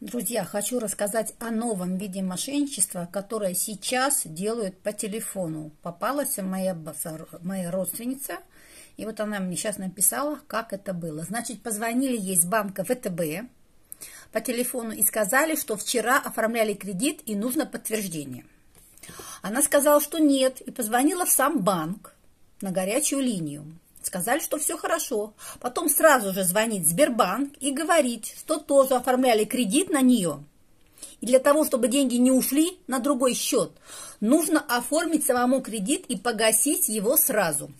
Друзья, хочу рассказать о новом виде мошенничества, которое сейчас делают по телефону. Попалась моя, моя родственница, и вот она мне сейчас написала, как это было. Значит, позвонили ей с банка ВТБ по телефону и сказали, что вчера оформляли кредит и нужно подтверждение. Она сказала, что нет, и позвонила в сам банк на горячую линию. Сказали, что все хорошо. Потом сразу же звонить Сбербанк и говорить, что тоже оформляли кредит на нее. И для того, чтобы деньги не ушли на другой счет, нужно оформить самому кредит и погасить его сразу.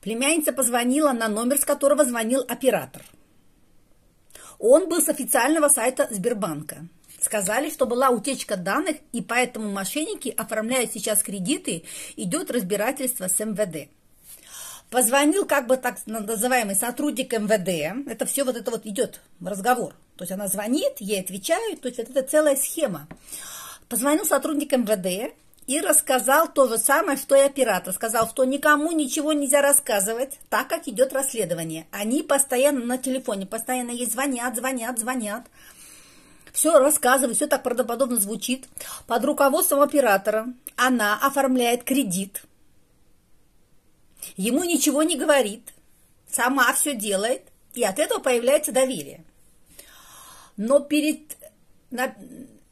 Племянница позвонила на номер, с которого звонил оператор. Он был с официального сайта Сбербанка. Сказали, что была утечка данных, и поэтому мошенники, оформляют сейчас кредиты, идет разбирательство с МВД. Позвонил как бы так называемый сотрудник МВД. Это все вот это вот идет разговор. То есть она звонит, ей отвечают. То есть вот это целая схема. Позвонил сотрудник МВД и рассказал то же самое, что и оператор. Сказал, что никому ничего нельзя рассказывать, так как идет расследование. Они постоянно на телефоне, постоянно ей звонят, звонят, звонят. Все рассказывают, все так правдоподобно звучит. Под руководством оператора она оформляет кредит – ему ничего не говорит, сама все делает, и от этого появляется доверие. Но перед, на,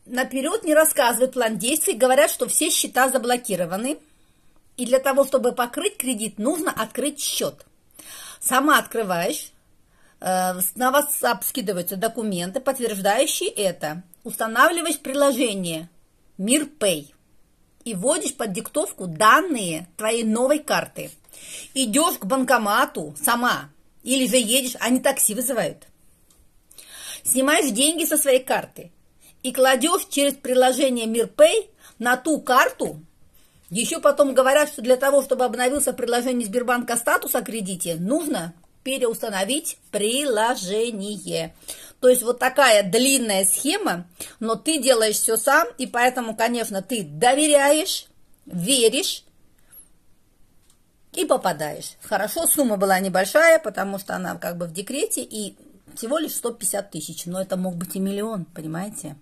наперед не рассказывают план действий, говорят, что все счета заблокированы, и для того, чтобы покрыть кредит, нужно открыть счет. Сама открываешь, э, на вас обскидываются документы, подтверждающие это. Устанавливаешь приложение «Мирпэй» и вводишь под диктовку данные твоей новой карты – Идешь к банкомату сама или же едешь, они такси вызывают. Снимаешь деньги со своей карты и кладешь через приложение Мирпэй на ту карту, еще потом говорят, что для того, чтобы обновился приложение Сбербанка статус о кредите, нужно переустановить приложение. То есть вот такая длинная схема, но ты делаешь все сам, и поэтому, конечно, ты доверяешь, веришь, попадаешь. Хорошо, сумма была небольшая, потому что она как бы в декрете и всего лишь 150 тысяч, но это мог быть и миллион, понимаете?